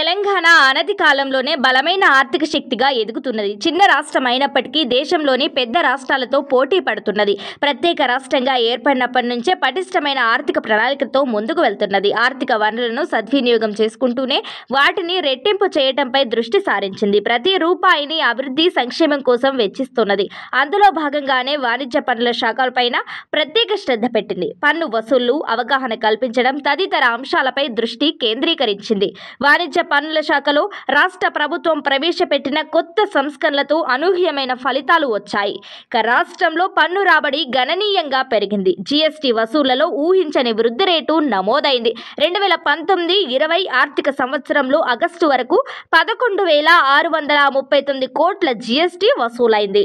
తెలంగాణ అనతి కాలంలోనే బలమైన ఆర్థిక శక్తిగా ఎదుగుతున్నది చిన్న రాష్ట్రం అయినప్పటికీ దేశంలోని పెద్ద రాష్ట్రాలతో పోటీ పడుతున్నది ప్రత్యేక రాష్ట్రంగా ఏర్పడినప్పటి నుంచే పటిష్టమైన ఆర్థిక ప్రణాళికతో ముందుకు వెళ్తున్నది ఆర్థిక వనరులను సద్వినియోగం చేసుకుంటూనే వాటిని రెట్టింపు చేయటంపై దృష్టి సారించింది ప్రతి రూపాయిని అభివృద్ధి సంక్షేమం కోసం వెచ్చిస్తున్నది అందులో భాగంగానే వాణిజ్య పనుల శాఖలపైన ప్రత్యేక శ్రద్ధ పెట్టింది పన్ను వసూళ్లు అవగాహన కల్పించడం తదితర అంశాలపై దృష్టి కేంద్రీకరించింది వాణిజ్య పన్నుల శాఖలో రాష్ట్ర ప్రభుత్వం ప్రవేశపెట్టిన కొత్త సంస్కరణలతో అనూహ్యమైన ఫలితాలు వచ్చాయి ఇక రాష్ట్రంలో పన్ను రాబడి గణనీయంగా పెరిగింది జీఎస్టీ వసూళ్లలో ఊహించని వృద్ధి రేటు నమోదైంది రెండు వేల పంతొమ్మిది ఇరవై ఆర్థిక సంవత్సరంలో ఆగస్టు వరకు పదకొండు వేల ఆరు వందల ముప్పై తొమ్మిది కోట్ల జీఎస్టీ వసూలైంది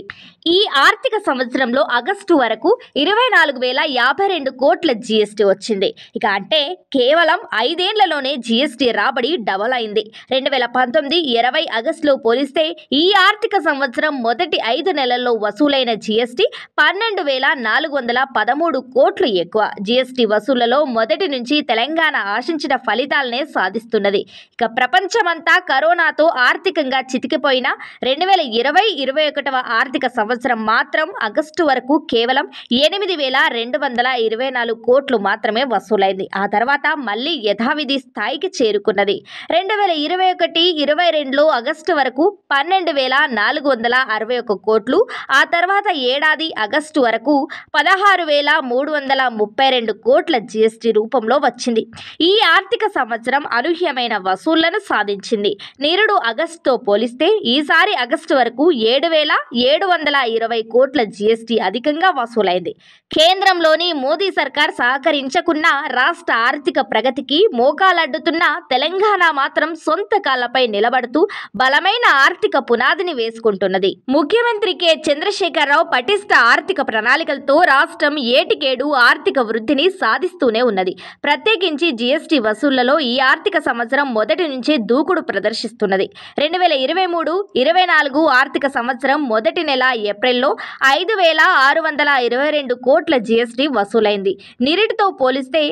ఈ ఆర్థిక సంవత్సరంలో ఆగస్టు వరకు ఇరవై నాలుగు వేల యాభై రెండు కోట్ల జీఎస్టీ వచ్చింది ఇక అంటే కేవలం ఐదేళ్లలోనే జీఎస్టీ రాబడి డబల్ అయింది చేసింది రెండు వేల పంతొమ్మిది ఇరవై ఆగస్టులో పోలిస్తే ఈ ఆర్థిక సంవత్సరం మొదటి ఐదు నెలల్లో వసూలైన జీఎస్టీ పన్నెండు వేల నాలుగు వందల పదమూడు కోట్లు ఎక్కువ జీఎస్టీ వసూళ్లలో మొదటి నుంచి తెలంగాణ ఆశించిన ఫలితాలనే సాధిస్తున్నది ఇక ప్రపంచమంతా కరోనాతో ఆర్థికంగా చితికిపోయిన రెండు వేల ఇరవై ఇరవై ఒకటవ ఆర్థిక సంవత్సరం మాత్రం ఆగస్టు వరకు కేవలం ఎనిమిది వేల రెండు వందల ఇరవై నాలుగు కోట్లు మాత్రమే వసూలైంది ఆ తర్వాత మళ్ళీ యథావిధి స్థాయికి చేరుకున్నది రెండు వేల ఇరవై ఒకటి ఇరవై రెండులో ఆగస్టు వరకు పన్నెండు వేల నాలుగు వందల అరవై ఒక కోట్లు ఆ తర్వాత ఏడాది ఆగస్టు వరకు పదహారు వేల మూడు వందల ముప్పై రెండు కోట్ల జిఎస్టి రూపంలో వచ్చింది ఈ ఆర్థిక సంవత్సరం అనూహ్యమైన వసూళ్లను సాధించింది నిరుడు ఆగస్టుతో పోలిస్తే ఈసారి ఆగస్టు వరకు ఏడు వేల ఏడు వందల ఇరవై కోట్ల జీఎస్టీ అధికంగా వసూలైంది కేంద్రంలోని మోదీ సర్కార్ సహకరించకున్న రాష్ట్ర ఆర్థిక ప్రగతికి మోకాలడ్డుతున్న తెలంగాణ మాత్రం మాత్రం సొంత కాళ్లపై నిలబడుతూ బలమైన ఆర్థిక పునాదిని వేసుకుంటున్నది ముఖ్యమంత్రి కె చంద్రశేఖరరావు పటిష్ట ఆర్థిక ప్రణాళికలతో రాష్ట్రం ఏటికేడు ఆర్థిక వృద్ధిని సాధిస్తూనే ఉన్నది ప్రత్యేకించి జీఎస్టీ వసూళ్లలో ఈ ఆర్థిక సంవత్సరం మొదటి నుంచే దూకుడు ప్రదర్శిస్తున్నది రెండు వేల ఇరవై మూడు ఇరవై నాలుగు ఆర్థిక సంవత్సరం మొదటి నెల ఏప్రిల్లో ఐదు వేల ఆరు వందల ఇరవై రెండు కోట్ల జీఎస్టీ వసూలైంది నిరుడితో పోలిస్తే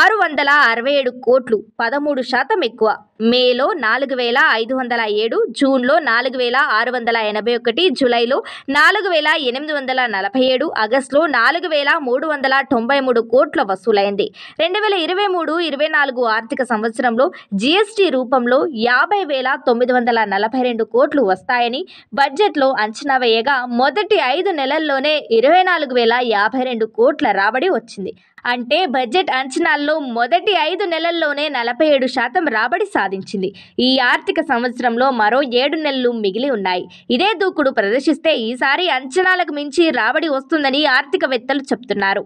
ఆరు వందల అరవై ఏడు కోట్లు పదమూడు శాతం ఎక్కువ మేలో నాలుగు వేల ఐదు వందల ఏడు జూన్లో నాలుగు వేల ఆరు వందల ఎనభై ఒకటి జూలైలో నాలుగు వేల ఎనిమిది వందల నలభై ఏడు ఆగస్టులో నాలుగు వేల మూడు వందల తొంభై మూడు కోట్ల వసూలైంది రెండు వేల ఇరవై మూడు ఇరవై నాలుగు ఆర్థిక సంవత్సరంలో జీఎస్టీ రూపంలో యాభై వేల తొమ్మిది వందల నలభై రెండు కోట్లు వస్తాయని బడ్జెట్లో అంచనా వేయగా మొదటి ఐదు నెలల్లోనే ఇరవై నాలుగు వేల యాభై రెండు కోట్ల రాబడి వచ్చింది అంటే బడ్జెట్ అంచనాల్లో మొదటి ఐదు నెలల్లోనే నలభై ఏడు శాతం రాబడి సాధించింది సాధించింది ఈ ఆర్థిక సంవత్సరంలో మరో ఏడు నెలలు మిగిలి ఉన్నాయి ఇదే దూకుడు ప్రదర్శిస్తే ఈసారి అంచనాలకు మించి రాబడి వస్తుందని ఆర్థికవేత్తలు చెప్తున్నారు